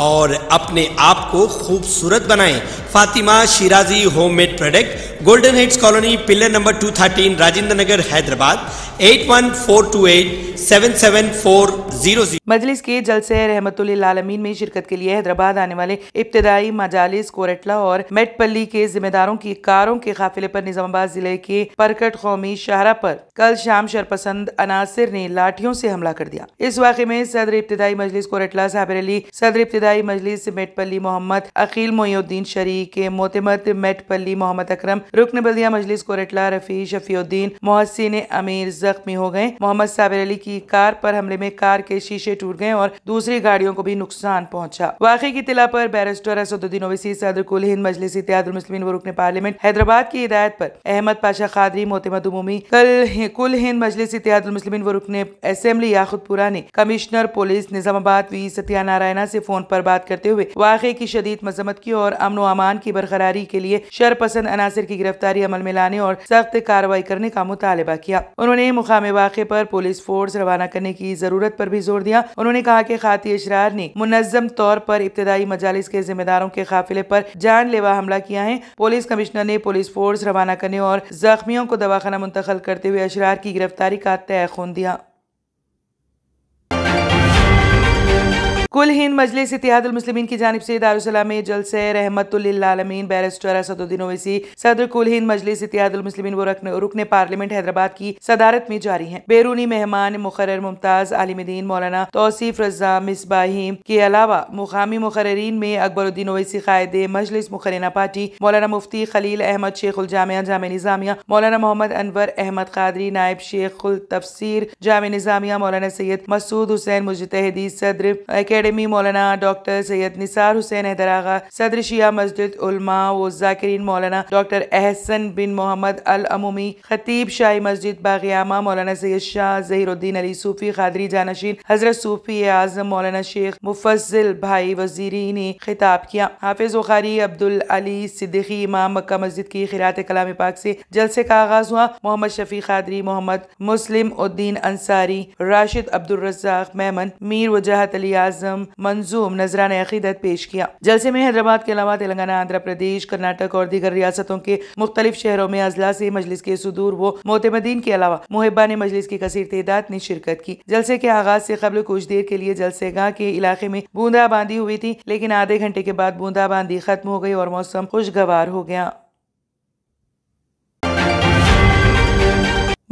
और अपने आप को खूबसूरत बनाएं Fatima Shirazi homemade product golden heads colony pillar number 213 Rajendra Nagar Hyderabad 8142877400 Majlis के जलसे रहमतुल्लामीन में शिरकत के लिए हैदराबाद आने वाले इब्तदाई मजालिस कोरेटला और मेटपल्ली के जिम्मेदारों की कारों के काफिले पर निजामाबाद जिले के परकट कौमी शाहरा पर कल शाम शरपसंद अनासिर ने लाठियों से हमला कर दिया इस वाक़े में सदर इब्तदाई मजलिस कोरेटला साबिर अली सदर इब्तदाई इब्तदाई मजलिस मेटपली मोहम्मद अकील मोहुद्दीन शरीक मोतमद मेटपली मोहम्मद अक्रम रुकन बलिया मजलिस कोरेटला रफ़ी शफीउद्दीन मोहसिन अमीर जख्मी हो गए मोहम्मद साबिर अली की कार पर हमले में कार के शीशे टूट गए और दूसरी गाड़ियों को भी नुकसान पहुंचा वाकई की तिला पर बैरिस्टर असदुद्दीन ओवैसी सदर कुल हिंद मजलिस इतिहादमसलिन व रुकन पार्लियामेंट हैदराबाद की हिदायत पर अहमद पाशा खादरी मोतमद उमूमी कल कुल हिंद मजलिस इतिहादमसलिन व रुकन असम्बली याखुदपुरा ने commissioner police Nizamabad V Satyanarayana से फोन पर पर बात करते हुए वाक़े की शदीद मजम्मत की और अमन अमान की बरकरारी के लिए शरपसंद अनासर की गिरफ्तारी अमल में लाने और सख्त कार्रवाई करने का मुतालबा किया उन्होंने मुकामी वाक़े पर पुलिस फोर्स रवाना करने की जरूरत पर भी जोर दिया उन्होंने कहा कि खाती अशरार ने मुनजम तौर पर इब्तदाई मजालिस के जिम्मेदारों के काफिले पर जानलेवा हमला किया है पुलिस कमिश्नर ने पुलिस फोर्स रवाना करने और जख्मियों को दवाखाना मुंतकल करते हुए अशरार की गिरफ्तारी का तय खून दिया कुल हिंद मजलिस इतिहादलमसलिमिन की जानब से दारुसलाम में जलसे रहमतमीन बैरिस्टर असदुद्दीन ओवैसी सदर कुल हिंद मजलिस इतिहादलमसलिमिन वो रुकने पार्लियामेंट हैदराबाद की सदारत में जारी है बैरूनी मेहमान मुखर मुमताज आलिमदीन मौलाना तोसीफ रजा मिसबाही के अलावा मुकामी मुकर्रीन में अकबरुद्दीन ओवैसी कायदे मजलिस मुखरना पार्टी मौलाना मुफ्ती खलील अहमद शेख जामिया जाम निज़ामिया मौलाना मोहम्मद अनवर अहमद कादरी नायब शेख उल तफसर जाम निज़ामिया मौलाना सैयद मसूद हुसैन मुजतहदी सदर अकेडमी मौलाना डॉक्टर सैयद निसार हुसैन हैदरागा सदर शिया मस्जिद उलमा व जाकिरीन मौलाना डॉक्टर एहसन बिन मोहम्मद अल अमूमी खतीब शाही मस्जिद बागियामा मौलाना सैयद शाह जहीरुद्दीन अली सूफी खादरी जानशीन हजरत सूफी आजम मौलाना शेख मुफजिल भाई वजीरी ने खिताब किया हाफिज बुखारी अब्दुल अली सिद्दीकी इमाम मक्का मस्जिद की खिरात कलाम पाक से जलसे का आगाज हुआ मोहम्मद शफी खादरी मोहम्मद मुस्लिम उद्दीन अंसारी राशिद अब्दुलरजाक मेमन मीर वजाहत अली आजम आजम मंजूम नजरान अकीदत पेश किया जलसे में हैदराबाद के अलावा तेलंगाना आंध्र प्रदेश कर्नाटक और दीगर रियासतों के मुख्तलिफ शहरों में अजला से मजलिस के सुदूर व मोतमदीन के अलावा मुहिबा ने मजलिस की कसीर तदाद ने शिरकत की जलसे के आगाज से कबल कुछ देर के लिए जलसेगा के इलाके में बूंदाबांदी हुई थी लेकिन आधे घंटे के बाद बूंदाबांदी खत्म हो गई और मौसम खुशगवार हो गया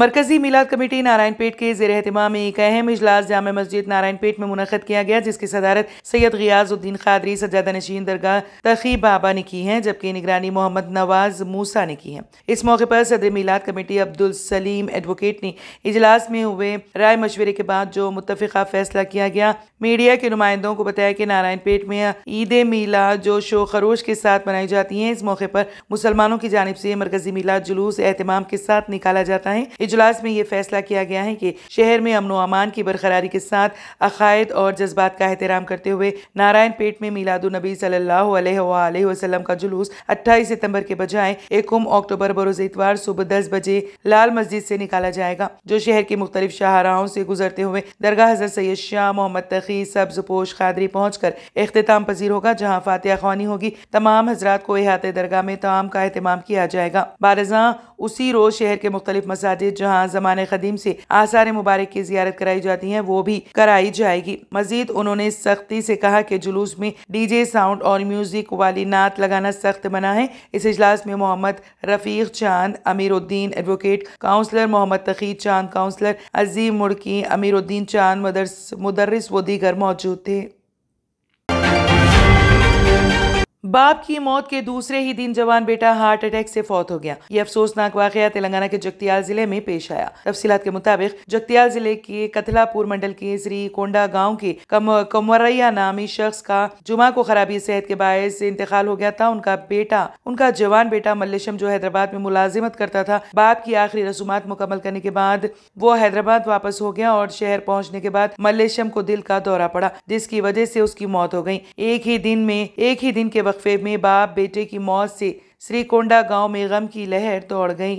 मरकजी मिलाद कमेटी नारायणपेट के जेर अहतमाम में एक अहम इजलास जाम मस्जिद नारायणपेट में मुनद किया गया जिसकी सदारत सैयद गयाजुद्दीन खादरी सज्जादा नशीन दरगाह तखी बाबा ने की है जबकि निगरानी मोहम्मद नवाज मूसा ने की है इस मौके पर सदर मिलाद कमेटी अब्दुल सलीम एडवोकेट ने इजलास में हुए राय मशवरे के बाद जो मुतफ़ा फैसला किया गया मीडिया के नुमाइंदों को बताया कि नारायणपेट में ईद मिलाद जो शो खरोश के साथ मनाई जाती है इस मौके पर मुसलमानों की जानब से मरकजी मिलाद जुलूस एहतमाम के साथ निकाला जाता है इजलास में ये फैसला किया गया है कि शहर में अमनो अमान की बरकरारी के साथ अकायद और जज्बात का एहतराम करते हुए नारायण पेट में मिलादुलनबी नबी वसल्लम का जुलूस अट्ठाईस सितम्बर के बजाय एकम अक्टूबर बरोज इतवार सुबह दस बजे लाल मस्जिद से निकाला जाएगा जो शहर के मुख्तलिफ शाहराहों से गुजरते हुए दरगाह हजरत सैयद शाह मोहम्मद तखी सब्ज पोश खादरी पहुँच कर अख्ताम पजीर होगा जहाँ फातह खानी होगी तमाम हजरात को अहात दरगाह में तमाम का अहतमाम किया जाएगा बारजा उसी रोज शहर के मुख्तलिफ मसाजिद मस्जिद जहाँ जमान कदीम से आसार मुबारक की जियारत कराई जाती है वो भी कराई जाएगी मजीद उन्होंने सख्ती से कहा कि जुलूस में डीजे साउंड और म्यूजिक वाली नात लगाना सख्त मना है इस इजलास में Mohammad Rafiq Chand Ameeruddin advocate councillor Mohammad Takhir Chand councillor अजीम मुड़की अमीरुद्दीन चांद मदरस मुदरस वो दीगर मौजूद थे बाप की मौत के दूसरे ही दिन जवान बेटा हार्ट अटैक से फौत हो गया यह अफसोसनाक वाकया तेलंगाना के जगतियाल जिले में पेश आया तफसीत के मुताबिक जगतियाल जिले के कथलापुर मंडल के श्री कोंडा गाँव के कमरैया नामी शख्स का जुमा को खराबी सेहत के बायस इंतकाल हो गया था उनका बेटा उनका जवान बेटा मल्लेशम जो हैदराबाद में मुलाजिमत करता था बाप की आखिरी रसूमा मुकम्मल करने के बाद वो हैदराबाद वापस हो गया और शहर पहुँचने के बाद मल्लेशम को दिल का दौरा पड़ा जिसकी वजह से उसकी मौत हो गयी एक ही दिन में एक ही दिन के वक्त वक्फे में बाप बेटे की मौत से श्रीकोंडा गांव में गम की लहर दौड़ गई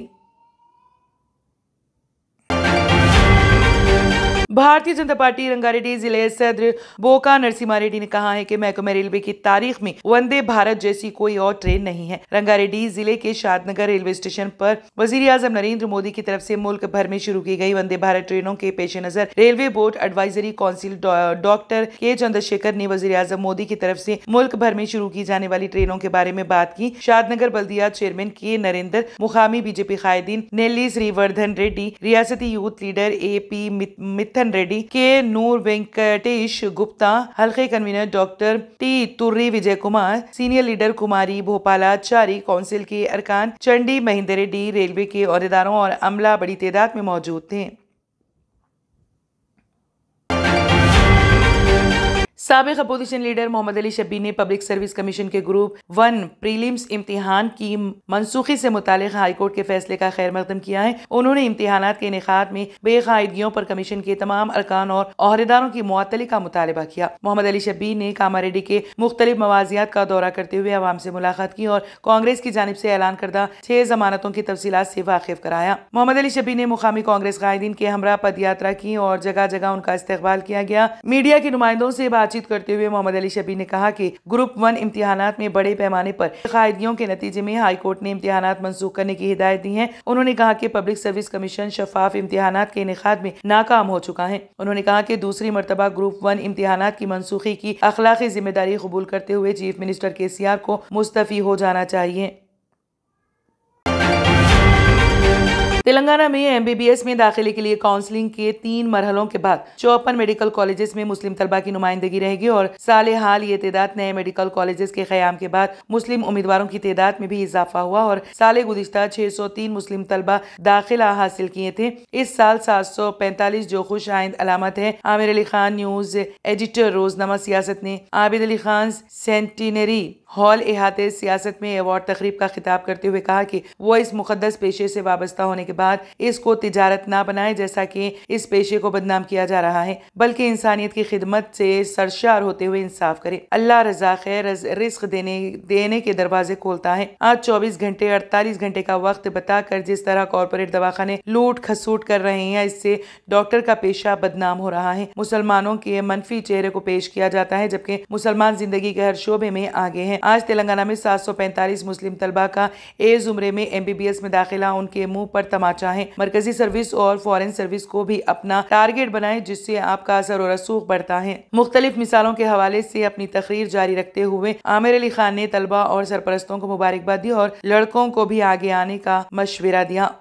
भारतीय जनता पार्टी रंगारेड्डी जिले सदर बोका नरसिम्हा रेड्डी ने कहा है कि महकमे रेलवे की तारीख में वंदे भारत जैसी कोई और ट्रेन नहीं है रंगारेड्डी जिले के शादनगर रेलवे स्टेशन पर वजीर आजम नरेंद्र मोदी की तरफ से मुल्क भर में शुरू की गई वंदे भारत ट्रेनों के पेश नजर railway board advisory council doctor K Chandrashekhar ने वजीर आजम मोदी की तरफ से मुल्क भर में शुरू की जाने वाली ट्रेनों के बारे में बात की शादनगर बल्दिया चेयरमैन के नरेंद्र मुकामी बीजेपी कायदीन नेली श्रीवर्धन रेड्डी रियासती youth leader A P Mithun Kishan Reddy K Noor Venkatesh Gupta हल्के convener doctor T Turri Vijay Kumar senior leader Kumari Bhopalachari council के अरकान चंडी महेंद्र रेड्डी रेलवे के अहदेदारों और अमला बड़ी तादाद में मौजूद थे सबक अपोजिशन लीडर मोहम्मद अली शबीर ने पब्लिक सर्विस कमीशन के ग्रुप वन प्रीलिम्स इम्तिहान की मनसूखी से मुतल हाईकोर्ट के फैसले का खैर मकदम किया है उन्होंने इम्तिहान के इनका में बेकायदगियों पर कमीशन के तमाम अरकान और अहदेदारों की मुअतली का मुतालबा किया मोहम्मद अली शबीर ने कामारेड्डी के मुख्तलिफ मवाजियात का दौरा करते हुए आवाम से मुलाकात की और कांग्रेस की जानब से ऐलान करदा छह जमानतों की तफसीत से वाकिफ कराया मोहम्मद अली शबी ने मुकामी कांग्रेस कायदीन के हमरा पद यात्रा की और जगह जगह उनका इस्तेबाल किया गया मीडिया के नुमाइंदों से बात बातचीत करते हुए मोहम्मद अली शबी ने कहा कि ग्रुप वन इम्तिहान में बड़े पैमाने पर कायदियों के नतीजे में हाईकोर्ट ने इम्तिहान मनसूख करने की हिदायत दी है उन्होंने कहा कि पब्लिक सर्विस कमीशन शफाफ इम्तिहान के इनका में नाकाम हो चुका है उन्होंने कहा कि दूसरी मरतबा ग्रुप वन इम्तिहान की मनसूखी की अखलाकी जिम्मेदारी कबूल करते हुए चीफ मिनिस्टर के सी आर को मुस्तफ़ी हो जाना चाहिए तेलंगाना में एमबीबीएस में दाखिले के लिए काउंसलिंग के तीन मरहलों के बाद चौपन मेडिकल कॉलेजेस में मुस्लिम तलबा की नुमाइंदगी रहेगी और साल हाल ये तादाद नए मेडिकल कॉलेजेस के क्याम के बाद मुस्लिम उम्मीदवारों की तदाद में भी इजाफा हुआ और साल गुजशत छह सौ तीन मुस्लिम तलबा दाखिला हासिल किए थे इस साल सात सौ पैंतालीस जो खुश आइंद अलामत है आमिर अली खान न्यूज एडिटर रोजनामा सियासत ने आबिद अली खान सेंटिनरी हॉल अहाते सियासत में अवार्ड तकरीब का खिताब करते हुए कहा कि वो इस मुकदस पेशे से वाबस्ता होने के के बाद इसको तिजारत ना बनाए जैसा कि इस पेशे को बदनाम किया जा रहा है बल्कि इंसानियत की खिदमत से सरशार होते हुए इंसाफ करे अल्लाह रजा खैर रिस्क देने देने के दरवाजे खोलता है आज चौबीस घंटे अड़तालीस घंटे का वक्त बताकर जिस तरह कॉरपोरेट दवाखाने लूट खसूट कर रहे हैं इससे डॉक्टर का पेशा बदनाम हो रहा है मुसलमानों के मनफी चेहरे को पेश किया जाता है जबकि मुसलमान जिंदगी के हर शोबे में आगे हैं आज तेलंगाना में 745 मुस्लिम तलबा का एज उम्र में एमबीबीएस में दाखिला उनके मुंह पर तमाचा है मरकजी सर्विस और फॉरन सर्विस को भी अपना टारगेट बनाए जिससे आपका असर और रसूख बढ़ता है मुख्तलिफ मिसालों के हवाले ऐसी अपनी तकरीर जारी रखते हुए आमिर अली खान ने तलबा और सरपरस्तों को मुबारकबाद दी और लड़कों को भी आगे आने का मशवरा दिया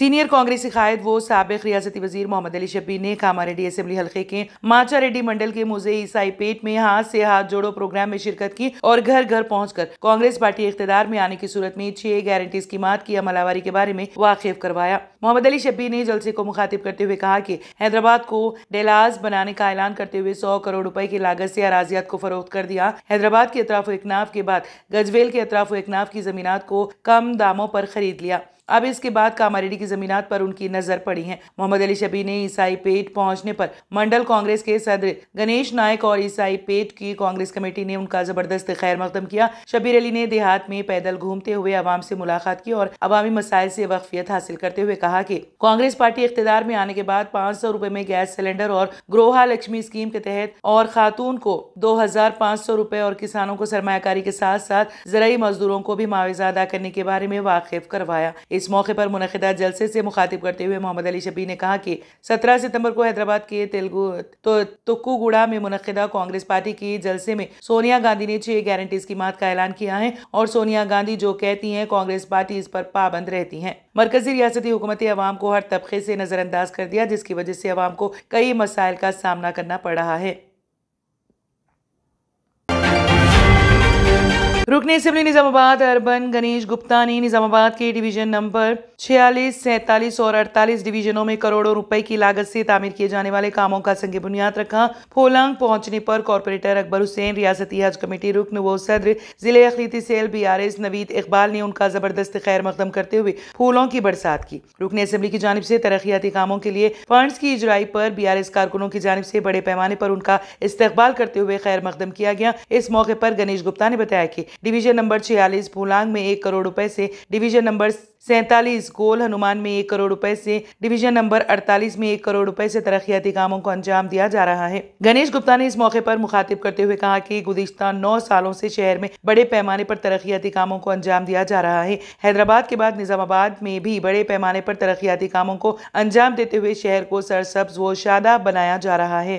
सीनियर कांग्रेसी कायद वो सबक रियासती वजीर मोहम्मद अली शबी ने कामारेड्डी असम्बली हल्के के माचा रेड्डी मंडल के मुजे ईसाई पेट में हाथ से हाथ जोड़ो प्रोग्राम में शिरकत की और घर घर पहुंचकर कांग्रेस पार्टी इकतदार में आने की सूरत में छह गारंटी की मात की अमलावारी के बारे में वाकिफ करवाया मोहम्मद अली शबी ने जलसे को मुखातिब करते हुए कहा की हैदराबाद को डेलाज बनाने का ऐलान करते हुए सौ करोड़ रूपए की लागत ऐसी अराजियात को फरोख्त कर दिया हैदराबाद के अतराफ इकनाफ के बाद गजवेल के अतराफ इकनाफ की जमीनात को कम दामों आरोप खरीद लिया अब इसके बाद कामारेड्डी की जमीनात पर उनकी नजर पड़ी है मोहम्मद अली शबी ने ईसाई पेट पहुंचने पर मंडल कांग्रेस के सदर गणेश नायक और ईसाई पेट की कांग्रेस कमेटी ने उनका जबरदस्त खैर मकदम किया शबीर अली ने देहात में पैदल घूमते हुए आवाम से मुलाकात की और अवामी मसाइल से वक्फियत हासिल करते हुए कहा कि कांग्रेस पार्टी इकतदार में आने के बाद पाँच सौ रूपए में गैस सिलेंडर और ग्रोहा लक्ष्मी स्कीम के तहत और खातून को दो हजार पाँच सौ रूपए और किसानों को सरमाकारी के साथ साथ जरिए मजदूरों को भी मुआवजा अदा करने के बारे में वाकिफ करवाया इस मौके पर मुनदा जलसे से मुखातिब करते हुए मोहम्मद अली शबी ने कहा कि सत्रह सितंबर को हैदराबाद के तेलुगु तो तुक्कुगुड़ा में मुनदा कांग्रेस पार्टी की जलसे में सोनिया गांधी ने छह गारंटीज की मात का ऐलान किया है और सोनिया गांधी जो कहती हैं कांग्रेस पार्टी इस पर पाबंद रहती है मरकजी रियासती हुकूमती अवाम को हर तबके से नज़रअंदाज कर दिया जिसकी वजह से अवाम को कई मसाइल का सामना करना पड़ रहा है रुकने इसम्बली निज़ामाबाद अर्बन गणेश गुप्ता ने निज़ामाबाद के डिवीज़न नंबर छियालीस सैंतालीस और अड़तालीस डिवीजनों में करोड़ों रुपए की लागत से तामीर किए जाने वाले कामों का संग बुनियाद रखा फोलांग पहुंचने पर कॉरपोरेटर अकबर हुसैन रियासती हज कमेटी रुकन व सदर जिले अखिलती cell B R S Naveed Iqbal ने उनका जबरदस्त खैर मकदम करते हुए फूलों की बरसात की रुकन असम्बली की जानब से तरक्याती कामों के लिए फंड की इजराई पर बी आर एस कारकुनों की जानब से बड़े पैमाने पर उनका इस्तेबाल करते हुए खैर मकदम किया गया इस मौके पर गणेश गुप्ता ने बताया कि डिवीजन नंबर छियालीस फूलांग में एक करोड़ रुपए से डिवीजन नंबर सैंतालीस गोल हनुमान में एक करोड़ रुपए से डिवीजन नंबर 48 में एक करोड़ रुपए से तरक्याती कामों को अंजाम दिया जा रहा है गणेश गुप्ता ने इस मौके पर मुखातिब करते हुए कहा कि गुजश्ता नौ सालों से शहर में बड़े पैमाने पर तरक्याती कामों को अंजाम दिया जा रहा है हैदराबाद के बाद निजामाबाद में भी बड़े पैमाने पर तरक्याती कामों को अंजाम देते हुए शहर को सरसब्ज व शादा बनाया जा रहा है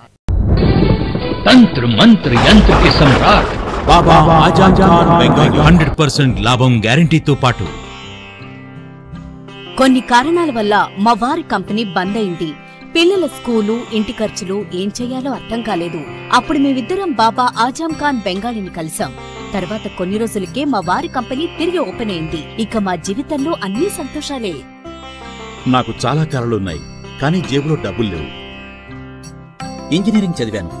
तंत्र मंत्र यंत्र के హండ్రెడ్ పర్సెంట్ లాభం గ్యారంటీతో పాటు కొన్ని కారణాల వల్ల మా వారి కంపెనీ బంద్ అయింది పిల్లల స్కూలు ఇంటి ఖర్చులు ఏం చేయాలో అర్థం కాలేదు అప్పుడు మేమిద్దరం బాబా ఆజాం ఖాన్ బెంగాలీని కలిసాం తర్వాత కొన్ని రోజులకే మా వారి కంపెనీ తిరిగి ఓపెన్ అయింది ఇక మా జీవితంలో అన్ని సంతోషాలే నాకు చాలా కళలున్నాయి కానీ జేబులో డబ్బులు లేవు ఇంజనీరింగ్ చదివాను